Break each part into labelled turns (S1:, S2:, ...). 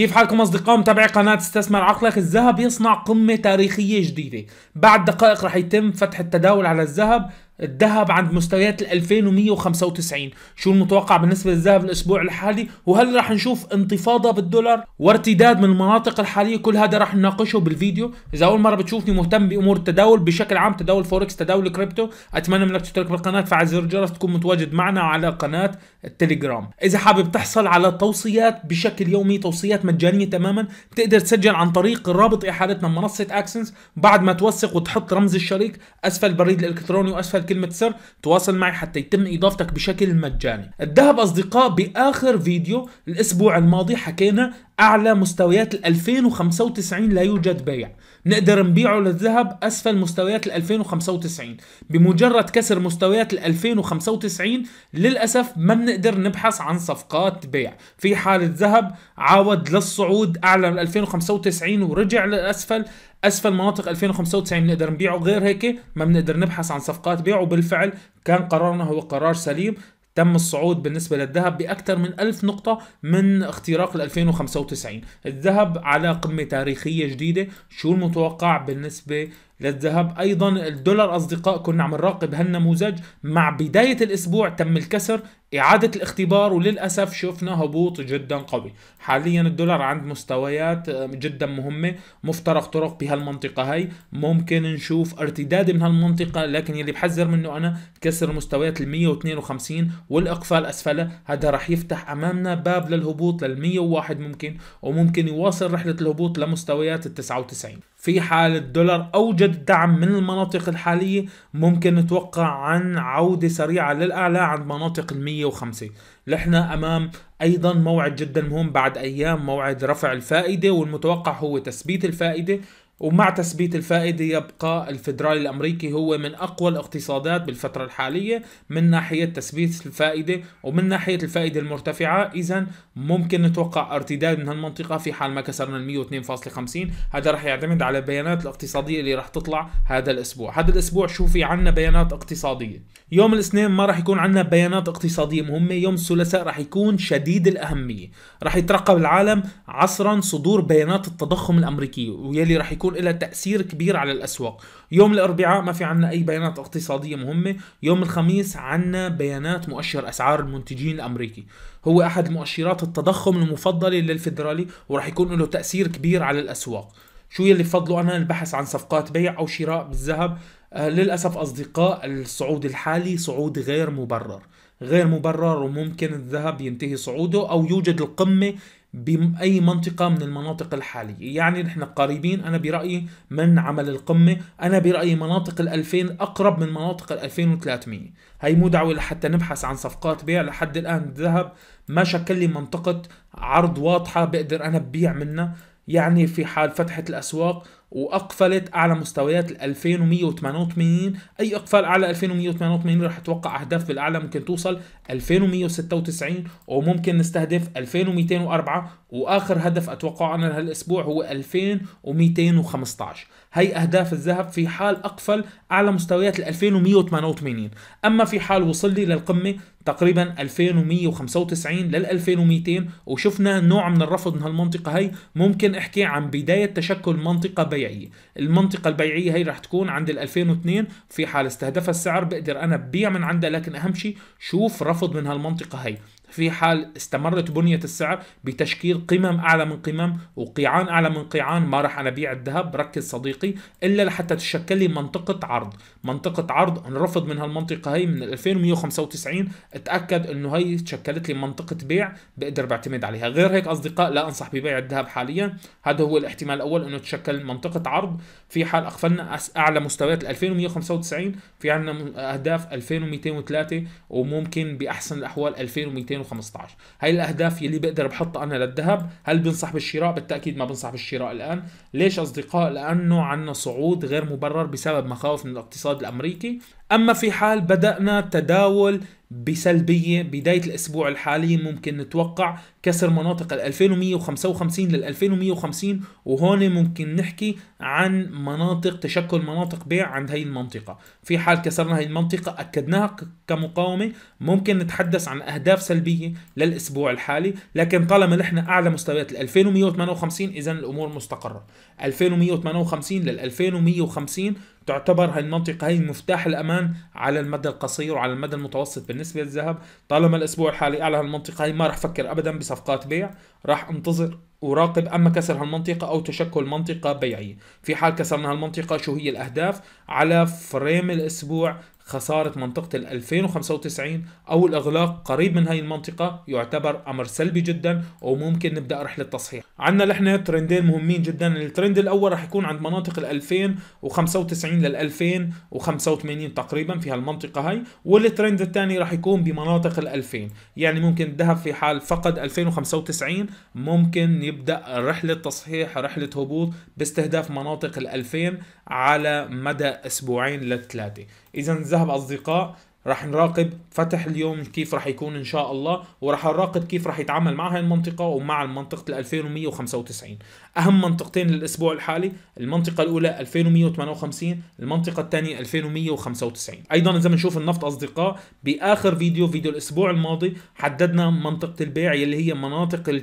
S1: كيف حالكم أصدقاء متابعي قناة استثمر عقلك الذهب يصنع قمة تاريخية جديدة بعد دقائق رح يتم فتح التداول على الذهب الذهب عند مستويات ال 2195 شو المتوقع بالنسبه للذهب الاسبوع الحالي وهل رح نشوف انتفاضه بالدولار وارتداد من المناطق الحاليه كل هذا رح نناقشه بالفيديو اذا اول مره بتشوفني مهتم بامور التداول بشكل عام تداول فوركس تداول كريبتو اتمنى منك تشترك بالقناه فعل زر الجرس تكون متواجد معنا على قناه التليجرام اذا حابب تحصل على توصيات بشكل يومي توصيات مجانيه تماما بتقدر تسجل عن طريق رابط احالتنا منصه اكسنس بعد ما توثق وتحط رمز الشريك اسفل البريد الالكتروني واسفل كلمه سر تواصل معي حتى يتم اضافتك بشكل مجاني الذهب اصدقاء باخر فيديو الاسبوع الماضي حكينا اعلى مستويات 2095 لا يوجد بيع نقدر نبيعه للذهب اسفل مستويات 2095 بمجرد كسر مستويات 2095 للاسف ما بنقدر نبحث عن صفقات بيع في حال الذهب عاود للصعود اعلى من 2095 ورجع للاسفل اسفل مناطق 2095 بنقدر نبيعه غير هيك ما بنقدر نبحث عن صفقات بيع وبالفعل كان قرارنا هو قرار سليم تم الصعود بالنسبة للذهب بأكثر من ألف نقطة من اختراق 2095 الذهب على قمة تاريخية جديدة شو المتوقع بالنسبة للذهب ايضا الدولار اصدقاء كنا عم نراقب هالنموذج مع بدايه الاسبوع تم الكسر اعاده الاختبار وللاسف شفنا هبوط جدا قوي حاليا الدولار عند مستويات آه، جدا مهمه مفترق طرق بهالمنطقه هي ممكن نشوف ارتداد من هالمنطقه لكن يلي بحذر منه انا كسر مستويات ال 152 والاقفال اسفلها هذا رح يفتح امامنا باب للهبوط لل 101 ممكن وممكن يواصل رحله الهبوط لمستويات ال 99 في حال الدولار أوجد دعم من المناطق الحالية ممكن نتوقع عن عودة سريعة للأعلى عند مناطق ال 105 نحن أمام أيضا موعد جدا مهم بعد أيام موعد رفع الفائدة والمتوقع هو تثبيت الفائدة ومع تثبيت الفائدة يبقى الفدرالي الأمريكي هو من أقوى الاقتصادات بالفترة الحالية من ناحية تثبيت الفائدة ومن ناحية الفائدة المرتفعة إذا ممكن نتوقع ارتداد من هالمنطقة في حال ما كسرنا ال 102.50 هذا رح يعتمد على البيانات الاقتصادية اللي رح تطلع هذا الأسبوع هذا الأسبوع شو في عنا بيانات اقتصادية يوم الاثنين ما رح يكون عنا بيانات اقتصادية مهمة يوم الثلاثاء رح يكون شديد الأهمية رح يترقب العالم عصرا صدور بيانات التضخم الأمريكي ويلي رح يكون بتكون لها تاثير كبير على الاسواق يوم الاربعاء ما في عنا اي بيانات اقتصاديه مهمه يوم الخميس عنا بيانات مؤشر اسعار المنتجين الامريكي هو احد المؤشرات التضخم المفضله للفدرالي وراح يكون له تاثير كبير على الاسواق شو يلي بفضله انا البحث عن صفقات بيع او شراء بالذهب آه للاسف اصدقاء الصعود الحالي صعود غير مبرر غير مبرر وممكن الذهب ينتهي صعوده او يوجد القمه باي منطقه من المناطق الحاليه يعني نحن قريبين انا برايي من عمل القمه انا برايي مناطق الألفين 2000 اقرب من مناطق الألفين 2300 هي مو دعوه لحتى نبحث عن صفقات بيع لحد الان الذهب ما شكل لي منطقه عرض واضحه بقدر انا ببيع منها يعني في حال فتحت الاسواق واقفلت اعلى مستويات ال 2188 اي اقفال اعلى 2188 رح اتوقع اهداف بالاعلى ممكن توصل 2196 وممكن نستهدف 2204 واخر هدف اتوقع انا هالاسبوع هو 2215 هي اهداف الذهب في حال اقفل اعلى مستويات ال 2188 اما في حال وصل لي للقمه تقريبا 2195 لل 2200 وشفنا نوع من الرفض من هالمنطقة هي ممكن احكي عن بداية تشكل منطقة بيعية المنطقة البيعية هي رح تكون عند ال 2002 في حال استهدفها السعر بقدر انا ببيع من عندها لكن اهم شيء شوف رفض من هالمنطقة هي في حال استمرت بنية السعر بتشكيل قمم أعلى من قمم وقيعان أعلى من قيعان ما راح أنا أبيع الذهب ركز صديقي إلا لحتى تشكل لي منطقة عرض منطقة عرض نرفض من هالمنطقة هي من 2195 اتأكد أنه هي تشكلت لي منطقة بيع بقدر بعتمد عليها غير هيك أصدقاء لا أنصح ببيع الذهب حاليا هذا هو الاحتمال الأول أنه تشكل منطقة عرض في حال أقفلنا أعلى مستويات 2195 في عندنا أهداف 2203 وممكن بأحسن الأحوال 2200 2015 هاي الاهداف يلي بقدر بحطها انا للذهب هل بنصح بالشراء بالتاكيد ما بنصح بالشراء الان ليش اصدقاء لانه عندنا صعود غير مبرر بسبب مخاوف من الاقتصاد الامريكي أما في حال بدأنا تداول بسلبية بداية الأسبوع الحالي ممكن نتوقع كسر مناطق ال 2155 لل 2150 وهون ممكن نحكي عن مناطق تشكل مناطق بيع عند هي المنطقة في حال كسرنا هي المنطقة أكدناها كمقاومة ممكن نتحدث عن أهداف سلبية للأسبوع الحالي لكن طالما نحن أعلى مستويات ال 2158 إذا الأمور مستقرة 2158 لل 2150 تعتبر هالمنطقة هي مفتاح الأمان على المدى القصير وعلى المدى المتوسط بالنسبة للذهب طالما الأسبوع الحالي أعلى هالمنطقة هي ما راح أفكر أبدا بصفقات بيع راح أنتظر وراقب اما كسر هالمنطقه او تشكل منطقه بيعيه في حال كسرنا هالمنطقه شو هي الاهداف على فريم الاسبوع خسارة منطقة ال 2095 أو الإغلاق قريب من هاي المنطقة يعتبر أمر سلبي جدا وممكن نبدأ رحلة تصحيح عندنا لحنا ترندين مهمين جدا الترند الأول راح يكون عند مناطق ال 2095 لل 2085 تقريبا في هالمنطقة هاي والترند الثاني راح يكون بمناطق ال 2000 يعني ممكن الذهب في حال فقد 2095 ممكن يبدأ رحلة تصحيح رحلة هبوط باستهداف مناطق ال 2000 على مدى أسبوعين لثلاثة اذا ذهب اصدقاء راح نراقب فتح اليوم كيف راح يكون ان شاء الله وراح نراقب كيف راح يتعامل مع هاي المنطقه ومع المنطقه 2195 اهم منطقتين للاسبوع الحالي المنطقه الاولى 2158 المنطقه الثانيه 2195 ايضا اذا بنشوف النفط اصدقاء باخر فيديو فيديو الاسبوع الماضي حددنا منطقه البيع يلي هي مناطق ال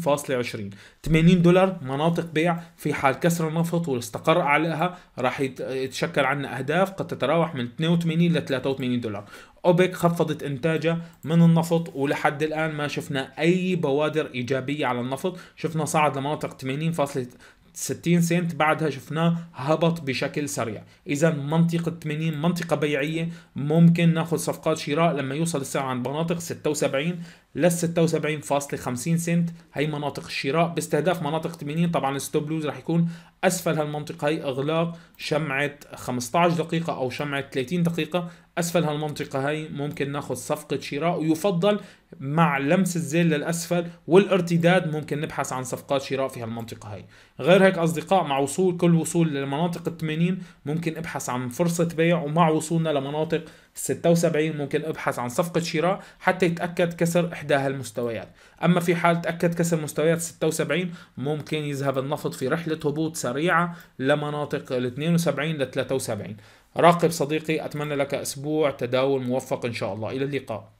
S1: 80.20 80 دولار مناطق بيع في حال كسر النفط واستقر عليها راح يتشكل عنا اهداف قد تتراوح من 82 ل 83 دولار دولار أوبك خفضت إنتاجها من النفط ولحد الآن ما شفنا أي بوادر إيجابية على النفط شفنا صعد لمناطق 60 سنت بعدها شفناه هبط بشكل سريع اذا منطقة 80 منطقة بيعية ممكن ناخذ صفقات شراء لما يوصل السعر عند مناطق 76 لل 76.50 سنت هي مناطق الشراء باستهداف مناطق 80 طبعا الستوب لوز راح يكون اسفل هالمنطقه هي اغلاق شمعه 15 دقيقه او شمعه 30 دقيقه اسفل هالمنطقه هي ممكن ناخذ صفقه شراء ويفضل مع لمس الزيل للاسفل والارتداد ممكن نبحث عن صفقات شراء في هالمنطقه هي غير هيك اصدقاء مع وصول كل وصول للمناطق 80 ممكن ابحث عن فرصه بيع ومع وصولنا لمناطق 76 ممكن ابحث عن صفقة شراء حتى يتأكد كسر إحدى هالمستويات أما في حال تأكد كسر مستويات 76 ممكن يذهب النفط في رحلة هبوط سريعة لمناطق ال 72 ل 73 راقب صديقي أتمنى لك أسبوع تداول موفق إن شاء الله إلى اللقاء